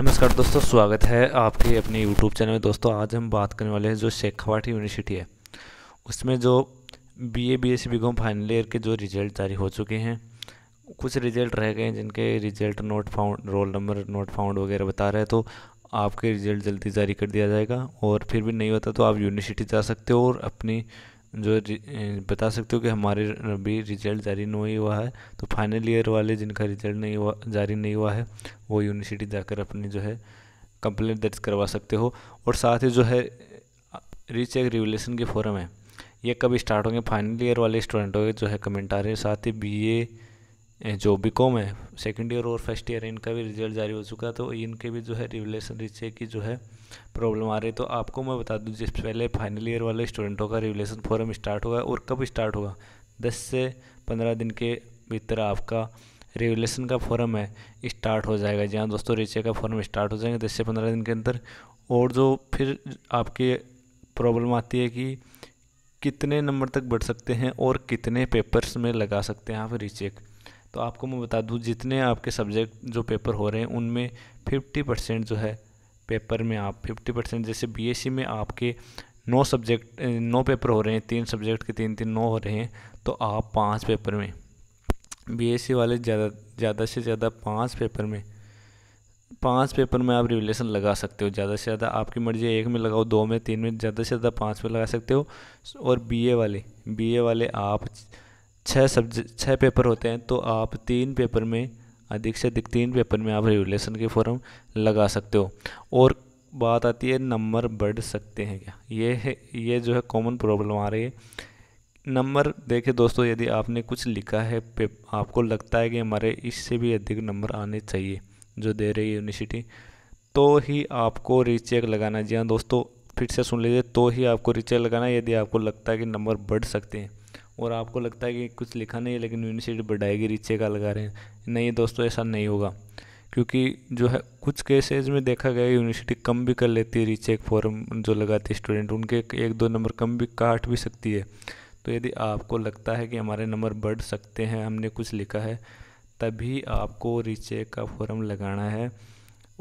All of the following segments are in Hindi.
नमस्कार दोस्तों स्वागत है आपके अपने यूट्यूब चैनल में दोस्तों आज हम बात करने वाले हैं जो शेखावाट यूनिवर्सिटी है उसमें जो B A B S B com final year के जो रिज़ल्ट जारी हो चुके हैं कुछ रिज़ल्ट रह गए हैं जिनके result not found roll number not found वगैरह बता रहे हैं तो आपके रिज़ल्ट जल्दी जारी कर दिया जाएगा और फिर भी नहीं होता तो आप यूनिवर्सिटी जा सकते हो और अपनी जो बता सकते हो कि हमारे अभी रिजल्ट जारी नहीं हुआ है तो फाइनल ईयर वाले जिनका रिजल्ट नहीं हुआ जारी नहीं हुआ है वो यूनिवर्सिटी जाकर अपनी जो है कंप्लेंट दर्ज करवा सकते हो और साथ ही जो है एक रिवोल्यूशन के फॉरम है ये कब स्टार्ट होंगे फाइनल ईयर वाले स्टूडेंटों के जो है कमेंट आ रहे हैं साथ ही बी ए जो बी कॉम है सेकेंड ईयर और फर्स्ट ईयर इनका भी रिजल्ट जारी हो चुका तो इनके भी जो है रिवलेशन रिचे की जो है प्रॉब्लम आ रही है तो आपको मैं बता दूँ जिस पहले फाइनल ईयर वाले स्टूडेंटों का रिवलेशन फॉरम स्टार्ट होगा और कब स्टार्ट होगा दस से पंद्रह दिन के भीतर आपका रिवलेशन का फॉरम है स्टार्ट हो जाएगा जहाँ दोस्तों रिचे का फॉरम स्टार्ट हो जाएंगे दस से पंद्रह दिन के अंदर और जो फिर आपकी प्रॉब्लम आती है कि कितने नंबर तक बढ़ सकते हैं और कितने पेपर्स में लगा सकते हैं आप रिचेक तो आपको मैं बता दूँ जितने आपके सब्जेक्ट जो पेपर हो रहे हैं उनमें फिफ्टी परसेंट जो है पेपर में आप फिफ्टी परसेंट जैसे बीएससी e में आपके नौ सब्जेक्ट नौ पेपर हो रहे हैं तीन सब्जेक्ट के तीन तीन नौ हो रहे हैं तो आप पाँच पेपर में बीएससी e वाले ज़्यादा ज़्यादा से ज़्यादा पाँच पेपर में पाँच पेपर में आप रिवलेशन लगा सकते हो ज़्यादा से ज़्यादा आपकी मर्ज़ी एक में लगाओ दो में तीन में ज़्यादा से ज़्यादा पाँच में लगा सकते हो और बी वाले बी वाले आप छः सब्जेक्ट छः पेपर होते हैं तो आप तीन पेपर में अधिक से अधिक तीन पेपर में आप रेगुलेशन के फॉर्म लगा सकते हो और बात आती है नंबर बढ़ सकते हैं क्या ये है ये जो है कॉमन प्रॉब्लम आ रही है नंबर देखे दोस्तों यदि आपने कुछ लिखा है आपको लगता है कि हमारे इससे भी अधिक नंबर आने चाहिए जो दे रही यूनिवर्सिटी तो ही आपको रिचेक लगाना जी हाँ दोस्तों फिर से सुन लीजिए तो ही आपको रीचेक लगाना यदि आपको लगता है कि नंबर बढ़ सकते हैं और आपको लगता है कि कुछ लिखा नहीं है लेकिन यूनिवर्सिटी बढ़ाएगी रिचे का लगा रहे हैं नहीं दोस्तों ऐसा नहीं होगा क्योंकि जो है कुछ केसेज में देखा गया यूनिवर्सिटी कम भी कर लेती है रीचेक फॉर्म जो लगाती है स्टूडेंट उनके एक दो नंबर कम भी काट भी सकती है तो यदि आपको लगता है कि हमारे नंबर बढ़ सकते हैं हमने कुछ लिखा है तभी आपको रीचेक का फॉर्म लगाना है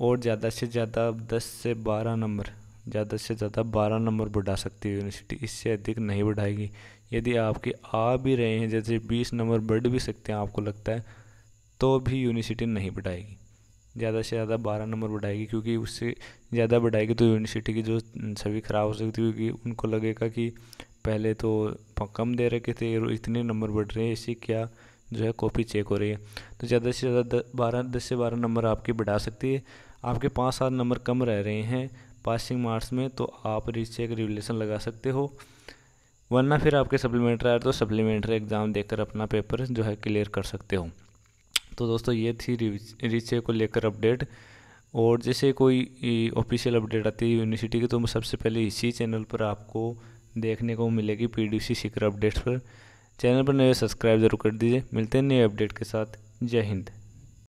और ज़्यादा से ज़्यादा दस से बारह नंबर ज़्यादा से ज़्यादा बारह नंबर बढ़ा सकती है यूनिवर्सिटी इससे अधिक नहीं बढ़ाएगी यदि आपके आ भी रहे हैं जैसे बीस नंबर बढ़ भी सकते हैं आपको लगता है तो भी यूनिवर्सिटी नहीं बढ़ाएगी ज़्यादा से ज़्यादा बारह नंबर बढ़ाएगी क्योंकि उससे ज़्यादा बढ़ाएगी तो यूनिवर्सिटी की जो छवि ख़राब हो सकती है क्योंकि उनको लगेगा कि पहले तो कम दे रखे थे इतने नंबर बढ़ रहे हैं इससे क्या जो है कॉपी चेक हो रही है तो ज़्यादा से ज़्यादा बारह दस से बारह नंबर आपकी बढ़ा सकती है आपके पाँच सात नंबर कम रह रहे हैं पासिंग मार्क्स में तो आप एक रिवलेशन लगा सकते हो वरना फिर आपके सप्लीमेंट्री आए तो सप्लीमेंट्री एग्ज़ाम देकर अपना पेपर जो है क्लियर कर सकते हो तो दोस्तों ये थी रीचेक को लेकर अपडेट और जैसे कोई ऑफिशियल अपडेट आती है यूनिवर्सिटी की तो सबसे पहले इसी चैनल पर आपको देखने को मिलेगी पी डी शिखर अपडेट्स पर चैनल पर नए सब्सक्राइब जरूर कर दीजिए मिलते हैं नए अपडेट के साथ जय हिंद